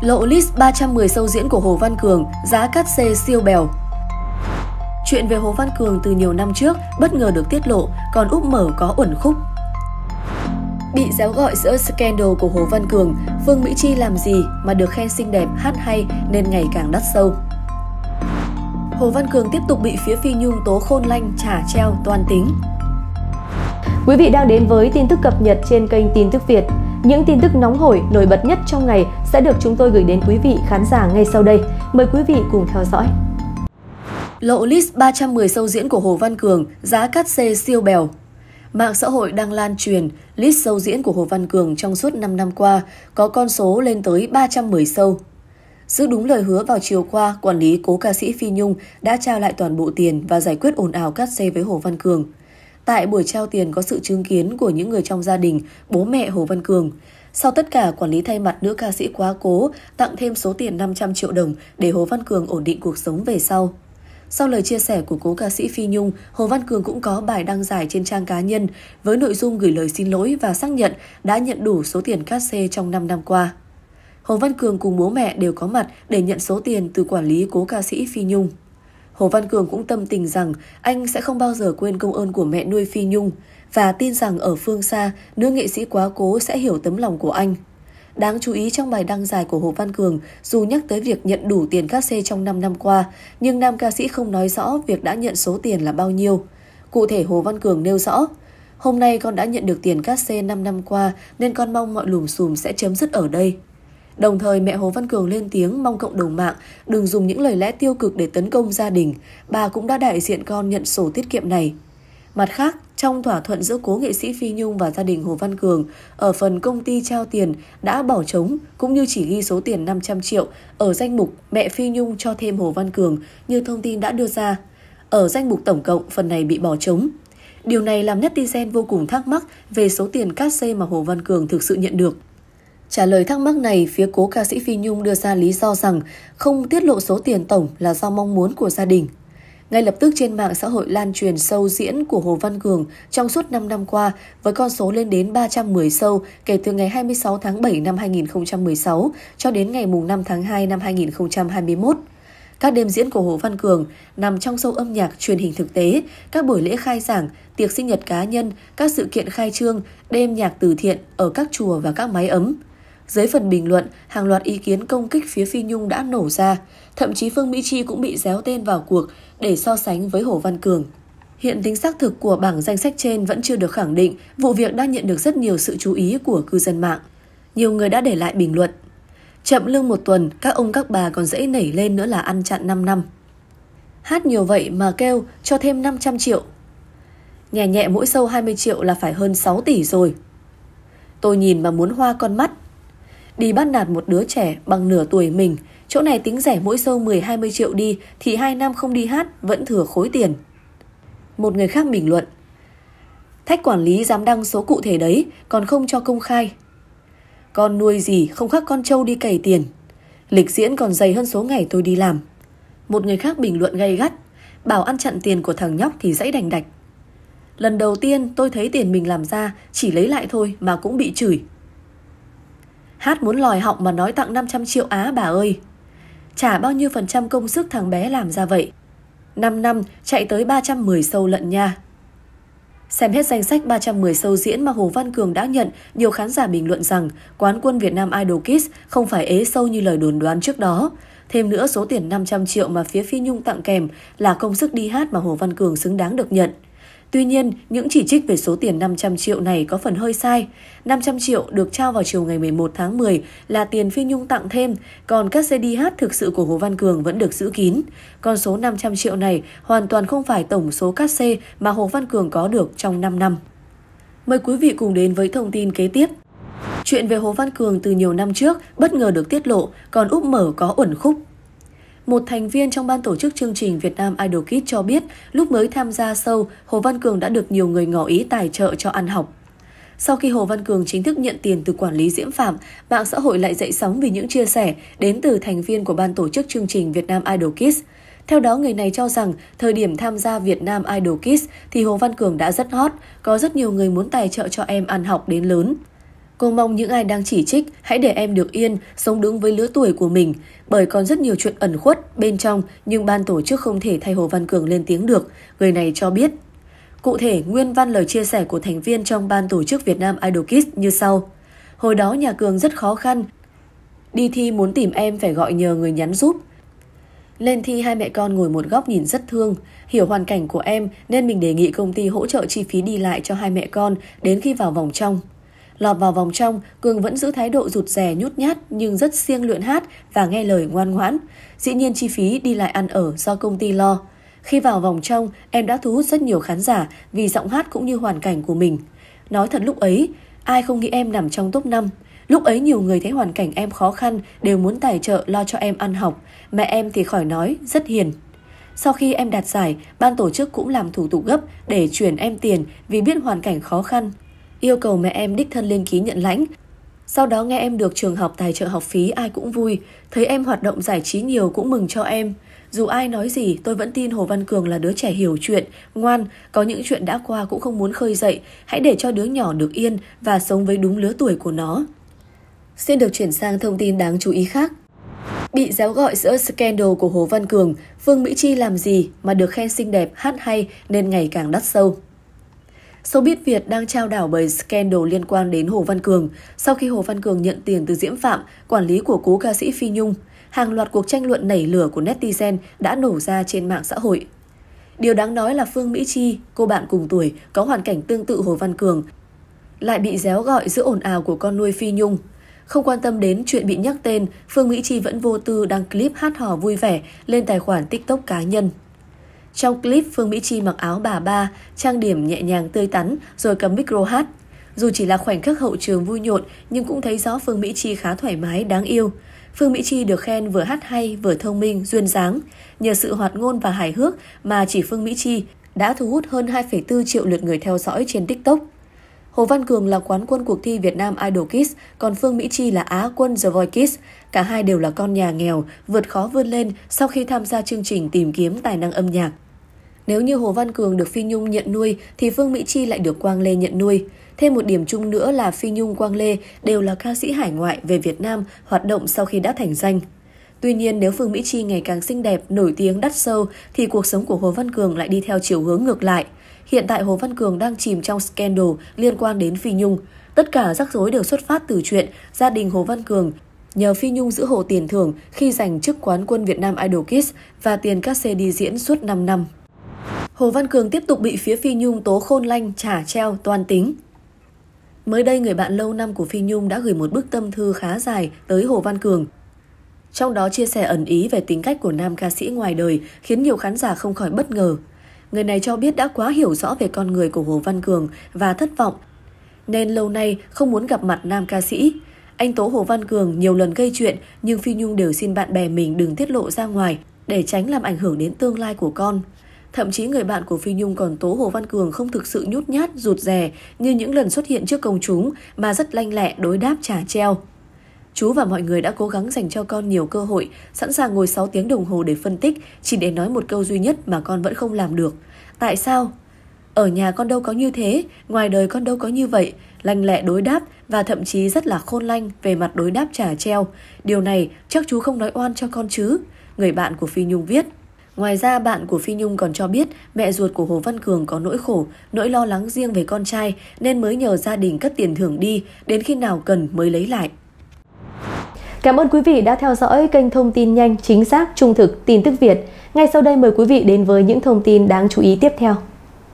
Lộ list 310 sâu diễn của Hồ Văn Cường, giá cát xê siêu bèo. Chuyện về Hồ Văn Cường từ nhiều năm trước bất ngờ được tiết lộ, còn úp mở có uẩn khúc. Bị giáo gọi giữa scandal của Hồ Văn Cường, Phương Mỹ Chi làm gì mà được khen xinh đẹp, hát hay nên ngày càng đắt sâu. Hồ Văn Cường tiếp tục bị phía Phi Nhung tố khôn lanh, trả treo, toan tính. Quý vị đang đến với tin tức cập nhật trên kênh Tin tức Việt. Những tin tức nóng hổi, nổi bật nhất trong ngày sẽ được chúng tôi gửi đến quý vị khán giả ngay sau đây. Mời quý vị cùng theo dõi. Lộ list 310 sâu diễn của Hồ Văn Cường, giá cát xê siêu bèo. Mạng xã hội đang lan truyền list sâu diễn của Hồ Văn Cường trong suốt 5 năm qua có con số lên tới 310 sâu. Giữ đúng lời hứa vào chiều qua, quản lý cố ca sĩ Phi Nhung đã trao lại toàn bộ tiền và giải quyết ồn ào cát xê với Hồ Văn Cường – Tại buổi trao tiền có sự chứng kiến của những người trong gia đình, bố mẹ Hồ Văn Cường. Sau tất cả, quản lý thay mặt nữ ca sĩ quá cố tặng thêm số tiền 500 triệu đồng để Hồ Văn Cường ổn định cuộc sống về sau. Sau lời chia sẻ của cố ca sĩ Phi Nhung, Hồ Văn Cường cũng có bài đăng giải trên trang cá nhân với nội dung gửi lời xin lỗi và xác nhận đã nhận đủ số tiền cát xê trong 5 năm qua. Hồ Văn Cường cùng bố mẹ đều có mặt để nhận số tiền từ quản lý cố ca sĩ Phi Nhung. Hồ Văn Cường cũng tâm tình rằng anh sẽ không bao giờ quên công ơn của mẹ nuôi Phi Nhung và tin rằng ở phương xa, nữ nghệ sĩ quá cố sẽ hiểu tấm lòng của anh. Đáng chú ý trong bài đăng dài của Hồ Văn Cường, dù nhắc tới việc nhận đủ tiền các xe trong 5 năm qua, nhưng nam ca sĩ không nói rõ việc đã nhận số tiền là bao nhiêu. Cụ thể Hồ Văn Cường nêu rõ, Hôm nay con đã nhận được tiền các xe 5 năm qua nên con mong mọi lùm xùm sẽ chấm dứt ở đây. Đồng thời mẹ Hồ Văn Cường lên tiếng mong cộng đồng mạng đừng dùng những lời lẽ tiêu cực để tấn công gia đình. Bà cũng đã đại diện con nhận sổ tiết kiệm này. Mặt khác, trong thỏa thuận giữa cố nghệ sĩ Phi Nhung và gia đình Hồ Văn Cường, ở phần công ty trao tiền đã bỏ trống cũng như chỉ ghi số tiền 500 triệu ở danh mục mẹ Phi Nhung cho thêm Hồ Văn Cường như thông tin đã đưa ra. Ở danh mục tổng cộng, phần này bị bỏ trống. Điều này làm netizen vô cùng thắc mắc về số tiền cát xê mà Hồ Văn Cường thực sự nhận được. Trả lời thắc mắc này, phía cố ca sĩ Phi Nhung đưa ra lý do rằng không tiết lộ số tiền tổng là do mong muốn của gia đình. Ngay lập tức trên mạng xã hội lan truyền sâu diễn của Hồ Văn Cường trong suốt 5 năm qua với con số lên đến 310 sâu kể từ ngày 26 tháng 7 năm 2016 cho đến ngày 5 tháng 2 năm 2021. Các đêm diễn của Hồ Văn Cường nằm trong sâu âm nhạc truyền hình thực tế, các buổi lễ khai giảng, tiệc sinh nhật cá nhân, các sự kiện khai trương, đêm nhạc từ thiện ở các chùa và các máy ấm. Dưới phần bình luận, hàng loạt ý kiến công kích phía Phi Nhung đã nổ ra. Thậm chí Phương Mỹ Chi cũng bị déo tên vào cuộc để so sánh với Hồ Văn Cường. Hiện tính xác thực của bảng danh sách trên vẫn chưa được khẳng định, vụ việc đã nhận được rất nhiều sự chú ý của cư dân mạng. Nhiều người đã để lại bình luận. Chậm lương một tuần, các ông các bà còn dễ nảy lên nữa là ăn chặn 5 năm. Hát nhiều vậy mà kêu cho thêm 500 triệu. Nhẹ nhẹ mỗi sâu 20 triệu là phải hơn 6 tỷ rồi. Tôi nhìn mà muốn hoa con mắt đi bắt nạt một đứa trẻ bằng nửa tuổi mình, chỗ này tính rẻ mỗi show 10-20 triệu đi thì 2 năm không đi hát vẫn thừa khối tiền. Một người khác bình luận, Thách quản lý dám đăng số cụ thể đấy, còn không cho công khai. Con nuôi gì không khác con trâu đi cày tiền. Lịch diễn còn dày hơn số ngày tôi đi làm. Một người khác bình luận gay gắt, bảo ăn chặn tiền của thằng nhóc thì dãy đành đạch. Lần đầu tiên tôi thấy tiền mình làm ra chỉ lấy lại thôi mà cũng bị chửi. Hát muốn lòi họng mà nói tặng 500 triệu Á bà ơi. Trả bao nhiêu phần trăm công sức thằng bé làm ra vậy? 5 năm chạy tới 310 sâu lận nha. Xem hết danh sách 310 sâu diễn mà Hồ Văn Cường đã nhận, nhiều khán giả bình luận rằng quán quân Việt Nam Idol Kids không phải ế sâu như lời đồn đoán trước đó. Thêm nữa số tiền 500 triệu mà phía Phi Nhung tặng kèm là công sức đi hát mà Hồ Văn Cường xứng đáng được nhận. Tuy nhiên, những chỉ trích về số tiền 500 triệu này có phần hơi sai. 500 triệu được trao vào chiều ngày 11 tháng 10 là tiền Phi Nhung tặng thêm, còn các CDH thực sự của Hồ Văn Cường vẫn được giữ kín. Con số 500 triệu này hoàn toàn không phải tổng số các C mà Hồ Văn Cường có được trong 5 năm. Mời quý vị cùng đến với thông tin kế tiếp. Chuyện về Hồ Văn Cường từ nhiều năm trước bất ngờ được tiết lộ, còn úp mở có uẩn khúc một thành viên trong ban tổ chức chương trình Việt Nam Idol Kids cho biết lúc mới tham gia sâu, Hồ Văn Cường đã được nhiều người ngỏ ý tài trợ cho ăn học. Sau khi Hồ Văn Cường chính thức nhận tiền từ quản lý diễm phạm, mạng xã hội lại dậy sóng vì những chia sẻ đến từ thành viên của ban tổ chức chương trình Việt Nam Idol Kids. Theo đó, người này cho rằng thời điểm tham gia Việt Nam Idol Kids thì Hồ Văn Cường đã rất hot, có rất nhiều người muốn tài trợ cho em ăn học đến lớn. Cô mong những ai đang chỉ trích hãy để em được yên, sống đúng với lứa tuổi của mình, bởi còn rất nhiều chuyện ẩn khuất bên trong nhưng ban tổ chức không thể thay Hồ Văn Cường lên tiếng được, người này cho biết. Cụ thể, nguyên văn lời chia sẻ của thành viên trong ban tổ chức Việt Nam Idol Kids như sau. Hồi đó nhà Cường rất khó khăn. Đi thi muốn tìm em phải gọi nhờ người nhắn giúp. Lên thi hai mẹ con ngồi một góc nhìn rất thương. Hiểu hoàn cảnh của em nên mình đề nghị công ty hỗ trợ chi phí đi lại cho hai mẹ con đến khi vào vòng trong. Lọt vào vòng trong, Cường vẫn giữ thái độ rụt rè nhút nhát nhưng rất siêng luyện hát và nghe lời ngoan ngoãn. Dĩ nhiên chi phí đi lại ăn ở do công ty lo. Khi vào vòng trong, em đã thu hút rất nhiều khán giả vì giọng hát cũng như hoàn cảnh của mình. Nói thật lúc ấy, ai không nghĩ em nằm trong top 5. Lúc ấy nhiều người thấy hoàn cảnh em khó khăn đều muốn tài trợ lo cho em ăn học. Mẹ em thì khỏi nói, rất hiền. Sau khi em đạt giải, ban tổ chức cũng làm thủ tục gấp để chuyển em tiền vì biết hoàn cảnh khó khăn, yêu cầu mẹ em đích thân lên ký nhận lãnh. Sau đó nghe em được trường học tài trợ học phí ai cũng vui, thấy em hoạt động giải trí nhiều cũng mừng cho em. Dù ai nói gì, tôi vẫn tin Hồ Văn Cường là đứa trẻ hiểu chuyện, ngoan, có những chuyện đã qua cũng không muốn khơi dậy, hãy để cho đứa nhỏ được yên và sống với đúng lứa tuổi của nó. Xin được chuyển sang thông tin đáng chú ý khác. Bị giáo gọi giữa scandal của Hồ Văn Cường, Phương Mỹ Chi làm gì mà được khen xinh đẹp, hát hay nên ngày càng đắt sâu. Showbiz Việt đang trao đảo bởi scandal liên quan đến Hồ Văn Cường sau khi Hồ Văn Cường nhận tiền từ Diễm Phạm, quản lý của cố ca sĩ Phi Nhung. Hàng loạt cuộc tranh luận nảy lửa của netizen đã nổ ra trên mạng xã hội. Điều đáng nói là Phương Mỹ Chi, cô bạn cùng tuổi, có hoàn cảnh tương tự Hồ Văn Cường, lại bị réo gọi giữa ồn ào của con nuôi Phi Nhung. Không quan tâm đến chuyện bị nhắc tên, Phương Mỹ Chi vẫn vô tư đăng clip hát hò vui vẻ lên tài khoản TikTok cá nhân. Trong clip, Phương Mỹ Chi mặc áo bà ba, trang điểm nhẹ nhàng tươi tắn rồi cầm micro hát. Dù chỉ là khoảnh khắc hậu trường vui nhộn nhưng cũng thấy rõ Phương Mỹ Chi khá thoải mái, đáng yêu. Phương Mỹ Chi được khen vừa hát hay, vừa thông minh, duyên dáng. Nhờ sự hoạt ngôn và hài hước mà chỉ Phương Mỹ Chi đã thu hút hơn 2,4 triệu lượt người theo dõi trên TikTok. Hồ Văn Cường là quán quân cuộc thi Việt Nam Idol Kids, còn Phương Mỹ Chi là Á quân The Voice Kids. Cả hai đều là con nhà nghèo, vượt khó vươn lên sau khi tham gia chương trình tìm kiếm tài năng âm nhạc. Nếu như Hồ Văn Cường được Phi Nhung nhận nuôi thì Phương Mỹ Chi lại được Quang Lê nhận nuôi. Thêm một điểm chung nữa là Phi Nhung Quang Lê đều là ca sĩ hải ngoại về Việt Nam hoạt động sau khi đã thành danh. Tuy nhiên, nếu Phương Mỹ Chi ngày càng xinh đẹp, nổi tiếng, đắt sâu, thì cuộc sống của Hồ Văn Cường lại đi theo chiều hướng ngược lại – Hiện tại Hồ Văn Cường đang chìm trong scandal liên quan đến Phi Nhung. Tất cả rắc rối đều xuất phát từ chuyện gia đình Hồ Văn Cường nhờ Phi Nhung giữ hộ tiền thưởng khi giành chức quán quân Việt Nam Idol Kids và tiền các xe đi diễn suốt 5 năm. Hồ Văn Cường tiếp tục bị phía Phi Nhung tố khôn lanh, trả treo, toan tính. Mới đây, người bạn lâu năm của Phi Nhung đã gửi một bức tâm thư khá dài tới Hồ Văn Cường. Trong đó chia sẻ ẩn ý về tính cách của nam ca sĩ ngoài đời khiến nhiều khán giả không khỏi bất ngờ. Người này cho biết đã quá hiểu rõ về con người của Hồ Văn Cường và thất vọng, nên lâu nay không muốn gặp mặt nam ca sĩ. Anh tố Hồ Văn Cường nhiều lần gây chuyện nhưng Phi Nhung đều xin bạn bè mình đừng tiết lộ ra ngoài để tránh làm ảnh hưởng đến tương lai của con. Thậm chí người bạn của Phi Nhung còn tố Hồ Văn Cường không thực sự nhút nhát, rụt rè như những lần xuất hiện trước công chúng mà rất lanh lẹ đối đáp trả treo. Chú và mọi người đã cố gắng dành cho con nhiều cơ hội, sẵn sàng ngồi 6 tiếng đồng hồ để phân tích, chỉ để nói một câu duy nhất mà con vẫn không làm được. Tại sao? Ở nhà con đâu có như thế, ngoài đời con đâu có như vậy, lanh lẹ đối đáp và thậm chí rất là khôn lanh về mặt đối đáp trả treo. Điều này chắc chú không nói oan cho con chứ, người bạn của Phi Nhung viết. Ngoài ra, bạn của Phi Nhung còn cho biết mẹ ruột của Hồ Văn Cường có nỗi khổ, nỗi lo lắng riêng về con trai nên mới nhờ gia đình cất tiền thưởng đi, đến khi nào cần mới lấy lại. Cảm ơn quý vị đã theo dõi kênh thông tin nhanh, chính xác, trung thực, tin tức Việt. Ngay sau đây mời quý vị đến với những thông tin đáng chú ý tiếp theo.